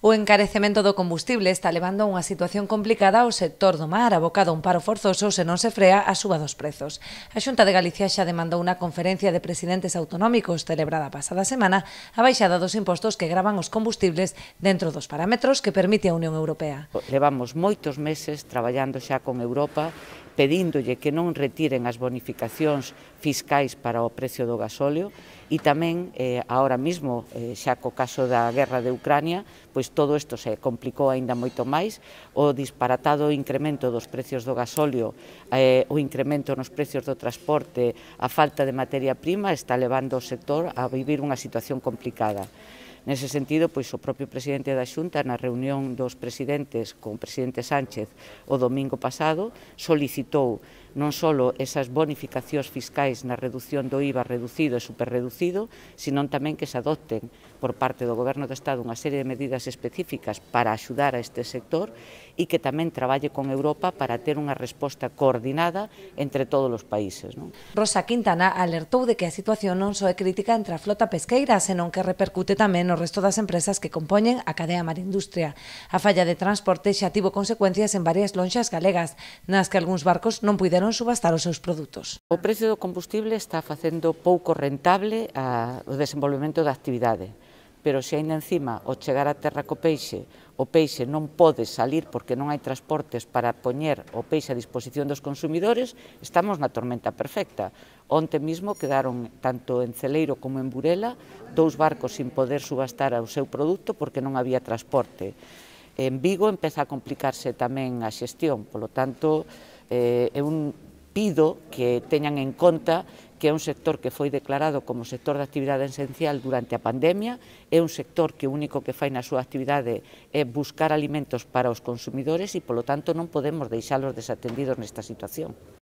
O encarecemento do combustible está levando a unha situación complicada ao sector do mar, abocado a un paro forzoso se non se frea a suba dos prezos. A Xunta de Galicia xa demandou unha conferencia de presidentes autonómicos celebrada a pasada semana a baixada dos impostos que gravan os combustibles dentro dos parámetros que permite a Unión Europea. Levamos moitos meses traballando xa con Europa pedíndolle que non retiren as bonificacións fiscais para o precio do gasóleo e tamén eh, ahora mismo, eh, xa co caso da guerra de Ucrania, pois pois todo isto se complicou aínda moito máis, o disparatado incremento dos precios do gasóleo, eh, o incremento nos precios do transporte, a falta de materia prima está levando o sector a vivir unha situación complicada. Nese sentido, pois o propio presidente da Xunta na reunión dos presidentes con o presidente Sánchez o domingo pasado solicitou non só esas bonificacións fiscais na reducción do IVA reducido e superreducido, sino tamén que se adopten por parte do Goberno do Estado unha serie de medidas específicas para axudar a este sector e que tamén traballe con Europa para ter unha resposta coordinada entre todos os países. Non? Rosa Quintana alertou de que a situación non só é crítica entre a flota pesqueira, senón que repercute tamén no resto das empresas que compoñen a cadea marindustria. A falla de transporte xa tivo consecuencias en varias lonxas galegas, nas que algúns barcos non puideron subastar os seus produtos. O precio do combustible está facendo pouco rentable o desenvolvemento da actividade pero se ainda encima ao chegar a terra co peixe, o peixe non pode salir porque non hai transportes para poñer o peixe a disposición dos consumidores, estamos na tormenta perfecta. Onte mismo quedaron tanto en Celeiro como en Burela dous barcos sin poder subastar ao seu produto porque non había transporte. En Vigo empeza a complicarse tamén a xestión, polo tanto, eh, un pido que teñan en conta que é un sector que foi declarado como sector de actividade esencial durante a pandemia, é un sector que o único que fai na súa actividade é buscar alimentos para os consumidores e, polo tanto, non podemos deixalos desatendidos nesta situación.